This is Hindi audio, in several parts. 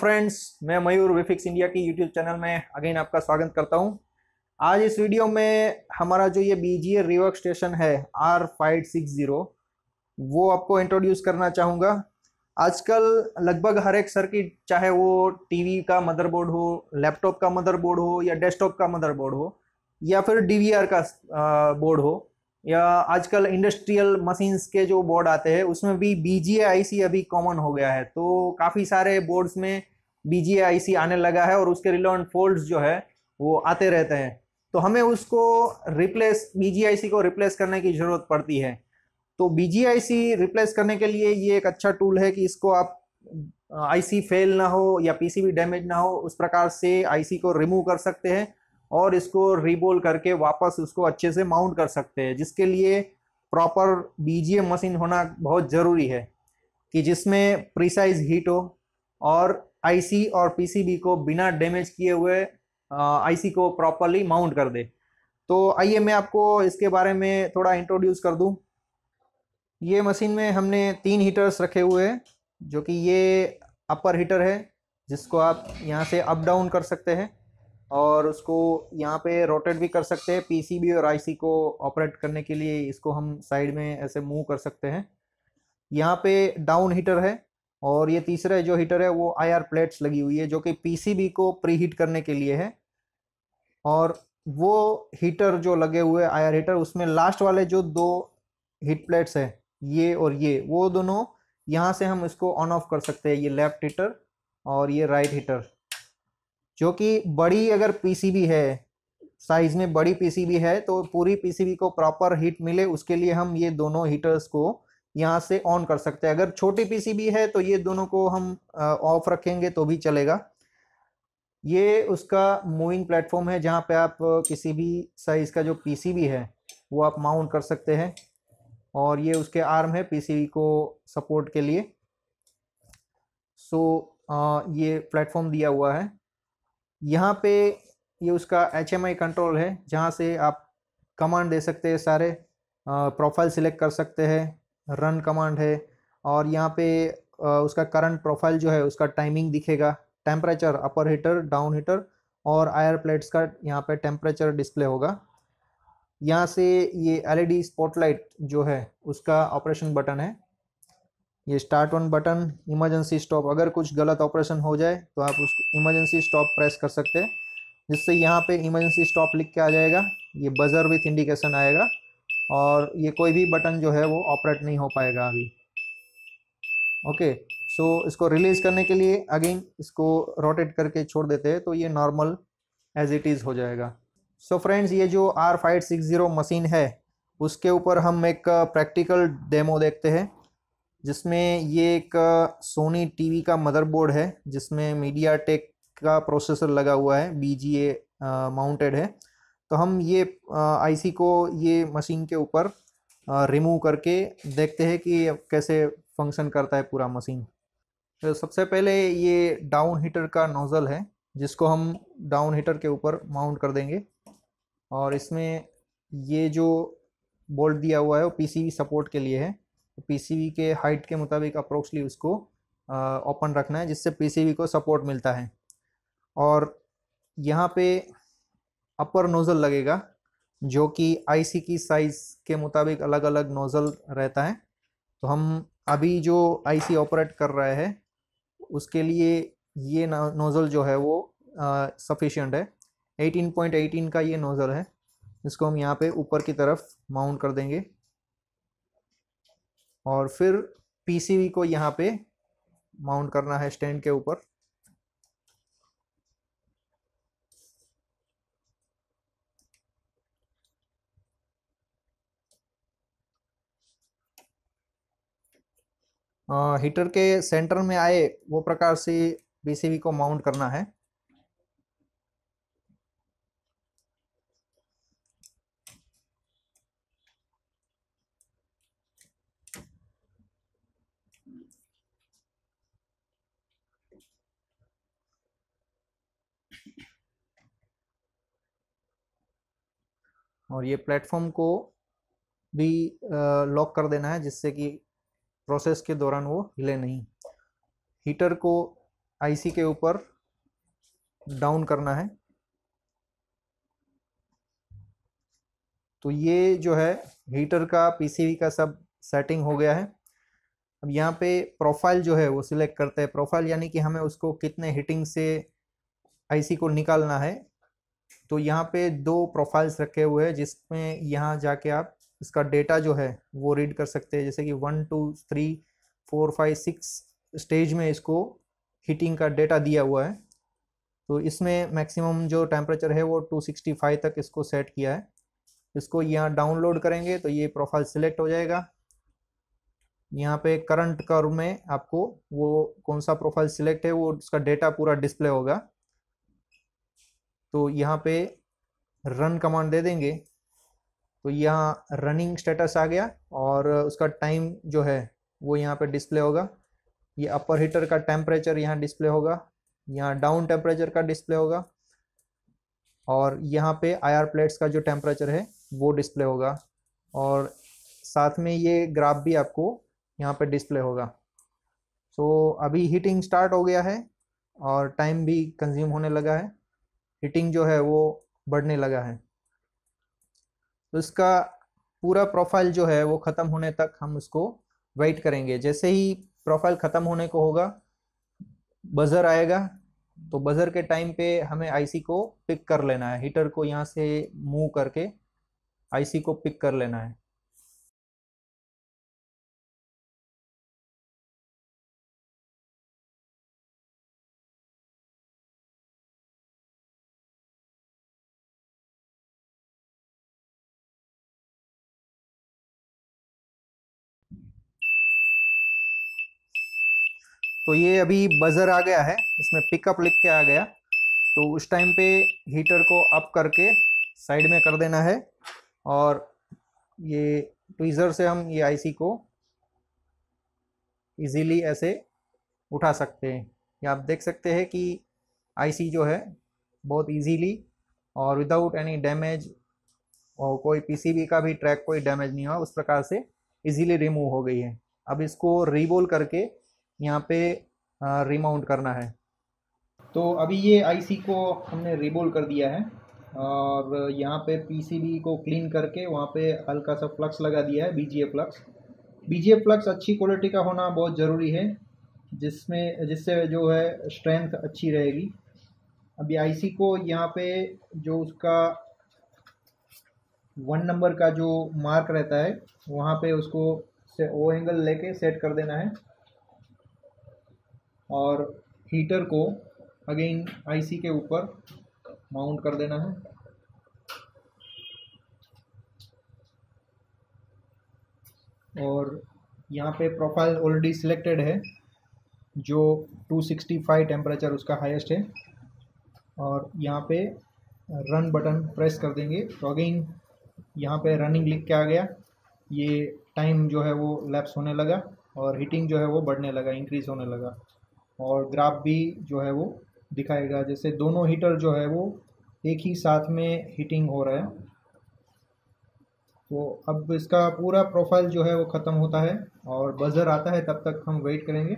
फ्रेंड्स मैं मयूर विफिक्स इंडिया की यूट्यूब चैनल में अगेन आपका स्वागत करता हूं आज इस वीडियो में हमारा जो ये बीजीए रिवर्क स्टेशन है आर फाइव सिक्स ज़ीरो वो आपको इंट्रोड्यूस करना चाहूँगा आजकल लगभग हर एक सर्किट चाहे वो टीवी का मदरबोर्ड हो लैपटॉप का मदरबोर्ड हो या डेस्कटॉप का मदरबोर्ड हो या फिर डी का बोर्ड हो या आजकल इंडस्ट्रियल मशीन्स के जो बोर्ड आते हैं उसमें भी बी जी अभी कॉमन हो गया है तो काफ़ी सारे बोर्ड्स में बीजीआईसी आने लगा है और उसके रिलेवेंट फोल्ड्स जो है वो आते रहते हैं तो हमें उसको रिप्लेस बीजीआईसी को रिप्लेस करने की ज़रूरत पड़ती है तो बीजीआईसी रिप्लेस करने के लिए ये एक अच्छा टूल है कि इसको आप आईसी फेल ना हो या पीसीबी डैमेज ना हो उस प्रकार से आईसी को रिमूव कर सकते हैं और इसको रिबोल करके वापस उसको अच्छे से माउंट कर सकते हैं जिसके लिए प्रॉपर बीजीएम मशीन होना बहुत ज़रूरी है कि जिसमें प्रिसाइज हीट हो और आईसी और पीसीबी को बिना डैमेज किए हुए आईसी को प्रॉपरली माउंट कर दे तो आइए मैं आपको इसके बारे में थोड़ा इंट्रोड्यूस कर दूं ये मशीन में हमने तीन हीटर्स रखे हुए हैं जो कि ये अपर हीटर है जिसको आप यहाँ से अप डाउन कर सकते हैं और उसको यहाँ पे रोटेट भी कर सकते हैं पीसीबी और आईसी को ऑपरेट करने के लिए इसको हम साइड में ऐसे मूव कर सकते हैं यहाँ पे डाउन हीटर है और ये तीसरा जो हीटर है वो आईआर प्लेट्स लगी हुई है जो कि पीसीबी को प्री हीट करने के लिए है और वो हीटर जो लगे हुए आईआर हीटर उसमें लास्ट वाले जो दो हीट प्लेट्स है ये और ये वो दोनों यहाँ से हम इसको ऑन ऑफ कर सकते हैं ये लेफ्ट हीटर और ये राइट हीटर जो कि बड़ी अगर पीसीबी है साइज़ में बड़ी पीसीबी है तो पूरी पीसीबी को प्रॉपर हीट मिले उसके लिए हम ये दोनों हीटर्स को यहाँ से ऑन कर सकते हैं अगर छोटी पीसीबी है तो ये दोनों को हम ऑफ रखेंगे तो भी चलेगा ये उसका मूविंग प्लेटफॉर्म है जहाँ पे आप किसी भी साइज़ का जो पीसीबी है वो आप माउंट कर सकते हैं और ये उसके आर्म है पीसीबी को सपोर्ट के लिए सो ये प्लेटफॉर्म दिया हुआ है यहाँ पे ये उसका एच कंट्रोल है जहाँ से आप कमांड दे सकते हैं सारे प्रोफाइल सिलेक्ट कर सकते हैं रन कमांड है और यहाँ पे उसका करंट प्रोफाइल जो है उसका टाइमिंग दिखेगा temperature upper heater down heater और आयर प्लेट्स का यहाँ पे टेम्परेचर डिस्प्ले होगा यहाँ से ये एलईडी स्पॉटलाइट जो है उसका ऑपरेशन बटन है ये start one button emergency stop अगर कुछ गलत ऑपरेशन हो जाए तो आप उसको इमरजेंसी स्टॉप प्रेस कर सकते हैं जिससे यहाँ पे इमरजेंसी स्टॉप लिख के आ जाएगा ये बजर विथ इंडिकेशन आएगा और ये कोई भी बटन जो है वो ऑपरेट नहीं हो पाएगा अभी ओके सो इसको रिलीज़ करने के लिए अगेन इसको रोटेट करके छोड़ देते हैं तो ये नॉर्मल एज इट इज़ हो जाएगा सो so फ्रेंड्स ये जो R five six zero machine है उसके ऊपर हम एक प्रैक्टिकल uh, डेमो देखते हैं जिसमें ये एक सोनी uh, टीवी का मदरबोर्ड है जिसमें मीडिया टेक का प्रोसेसर लगा हुआ है बी माउंटेड uh, माउंटेड है तो हम ये आईसी को ये मशीन के ऊपर रिमूव करके देखते हैं कि कैसे फंक्शन करता है पूरा मशीन तो सबसे पहले ये डाउन हीटर का नोज़ल है जिसको हम डाउन हीटर के ऊपर माउंट कर देंगे और इसमें ये जो बोल्ट दिया हुआ है वो पीसीबी सपोर्ट के लिए है तो पीसीबी के हाइट के मुताबिक अप्रोक्सली उसको ओपन रखना है जिससे पीसीबी को सपोर्ट मिलता है और यहाँ पे अपर नोज़ल लगेगा जो कि आईसी की साइज़ के मुताबिक अलग अलग नोज़ल रहता है तो हम अभी जो आईसी ऑपरेट कर रहे हैं उसके लिए ये नोज़ल जो है वो सफिशेंट है 18.18 एटीन का ये नोज़ल है इसको हम यहाँ पे ऊपर की तरफ माउंट कर देंगे और फिर पीसीवी को यहाँ पे माउंट करना है स्टैंड के ऊपर हीटर के सेंटर में आए वो प्रकार से बीसीबी को माउंट करना है और ये प्लेटफॉर्म को भी लॉक कर देना है जिससे कि प्रोसेस के दौरान वो हिले नहीं हीटर को आईसी के ऊपर डाउन करना है तो ये जो है हीटर का पीसीबी का सब सेटिंग हो गया है अब यहाँ पे प्रोफाइल जो है वो सिलेक्ट करते हैं प्रोफाइल यानी कि हमें उसको कितने हीटिंग से आईसी को निकालना है तो यहाँ पे दो प्रोफाइल्स रखे हुए हैं जिसमें यहाँ जाके आप इसका डेटा जो है वो रीड कर सकते हैं जैसे कि one two three four five six stage में इसको हीटिंग का डेटा दिया हुआ है तो इसमें मैक्सिमम जो टेम्परेचर है वो 265 तक इसको सेट किया है इसको यहाँ डाउनलोड करेंगे तो ये प्रोफाइल सिलेक्ट हो जाएगा यहाँ पे करंट कर में आपको वो कौन सा प्रोफाइल सिलेक्ट है वो उसका डेटा पूरा डिस्प्ले होगा तो यहाँ पे रन कमांड दे देंगे तो यहाँ रनिंग स्टेटस आ गया और उसका टाइम जो है वो यहाँ पे डिस्प्ले होगा ये अपर हीटर का टेम्परेचर यहाँ डिस्प्ले होगा यहाँ डाउन टेम्परेचर का डिस्प्ले होगा और यहाँ पे आईआर प्लेट्स का जो टेम्परेचर है वो डिस्प्ले होगा और साथ में ये ग्राफ भी आपको यहाँ पे डिस्प्ले होगा सो so, अभी हीटिंग स्टार्ट हो गया है और टाइम भी कंज्यूम होने लगा है हीटिंग जो है वो बढ़ने लगा है तो इसका पूरा प्रोफाइल जो है वो ख़त्म होने तक हम उसको वेट करेंगे जैसे ही प्रोफाइल ख़त्म होने को होगा बज़र आएगा तो बज़र के टाइम पे हमें आईसी को पिक कर लेना है हीटर को यहाँ से मूव करके आईसी को पिक कर लेना है तो ये अभी बज़र आ गया है इसमें पिकअप लिख के आ गया तो उस टाइम पे हीटर को अप करके साइड में कर देना है और ये ट्वीज़र से हम ये आईसी को इजीली ऐसे उठा सकते हैं ये आप देख सकते हैं कि आईसी जो है बहुत इजीली और विदाउट एनी डैमेज और कोई पीसीबी का भी ट्रैक कोई डैमेज नहीं हुआ उस प्रकार से इजीली रिमूव हो गई है अब इसको रिबोल करके यहाँ पे रिमाउंट करना है तो अभी ये आईसी को हमने रिबोल कर दिया है और यहाँ पे पीसीबी को क्लीन करके वहाँ पे हल्का सा फ्लक्स लगा दिया है बीजीए फ्लक्स बीजीए फ्लक्स अच्छी क्वालिटी का होना बहुत ज़रूरी है जिसमें जिससे जो है स्ट्रेंथ अच्छी रहेगी अभी आईसी को यहाँ पे जो उसका वन नंबर का जो मार्क रहता है वहाँ पे उसको से ओ एंगल लेके सेट कर देना है और हीटर को अगेन आईसी के ऊपर माउंट कर देना है और यहाँ पे प्रोफाइल ऑलरेडी सिलेक्टेड है जो 265 टेम्परेचर उसका हाईएस्ट है और यहाँ पे रन बटन प्रेस कर देंगे तो अगेन यहाँ पे रनिंग लिख के आ गया ये टाइम जो है वो लैप्स होने लगा और हीटिंग जो है वो बढ़ने लगा इंक्रीज़ होने लगा और ग्राफ भी जो है वो दिखाएगा जैसे दोनों हीटर जो है वो एक ही साथ में हीटिंग हो रहा है तो अब इसका पूरा प्रोफाइल जो है वो ख़त्म होता है और बज़र आता है तब तक हम वेट करेंगे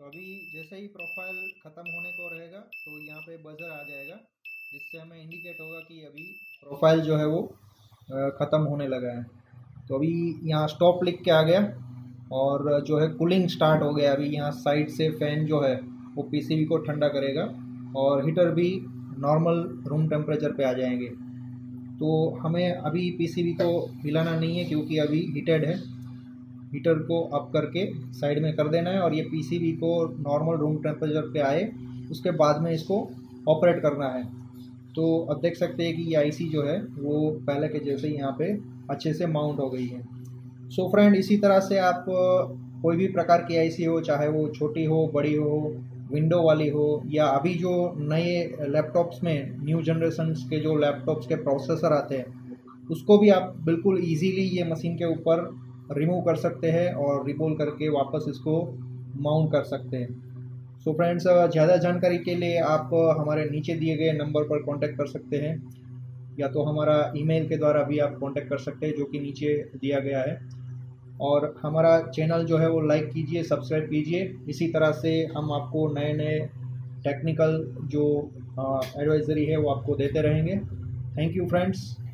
तो अभी जैसे ही प्रोफाइल ख़त्म होने को रहेगा तो यहाँ पे बजर आ जाएगा जिससे हमें इंडिकेट होगा कि अभी प्रोफाइल जो है वो ख़त्म होने लगा है तो अभी यहाँ स्टॉप लिख के आ गया और जो है कूलिंग स्टार्ट हो गया अभी यहाँ साइड से फ़ैन जो है वो पीसीबी को ठंडा करेगा और हीटर भी नॉर्मल रूम टेम्परेचर पे आ जाएंगे तो हमें अभी पीसीबी को हिलाना नहीं है क्योंकि अभी हीटेड है हीटर को अप करके साइड में कर देना है और ये पीसीबी को नॉर्मल रूम टेम्परेचर पे आए उसके बाद में इसको ऑपरेट करना है तो अब देख सकते हैं कि ये आईसी जो है वो पहले के जैसे ही यहाँ पे अच्छे से माउंट हो गई है सो so फ्रेंड इसी तरह से आप कोई भी प्रकार की आईसी हो चाहे वो छोटी हो बड़ी हो विंडो वाली हो या अभी जो नए लैपटॉप्स में न्यू जनरेशन के जो लैपटॉप्स के प्रोसेसर आते हैं उसको भी आप बिल्कुल इजीली ये मशीन के ऊपर रिमूव कर सकते हैं और रिपोल करके वापस इसको माउंट कर सकते हैं सो फ्रेंड्स ज़्यादा जानकारी के लिए आप हमारे नीचे दिए गए नंबर पर कांटेक्ट कर सकते हैं या तो हमारा ईमेल के द्वारा भी आप कांटेक्ट कर सकते हैं जो कि नीचे दिया गया है और हमारा चैनल जो है वो लाइक कीजिए सब्सक्राइब कीजिए इसी तरह से हम आपको नए नए टेक्निकल जो एडवाइज़री है वो आपको देते रहेंगे थैंक यू फ्रेंड्स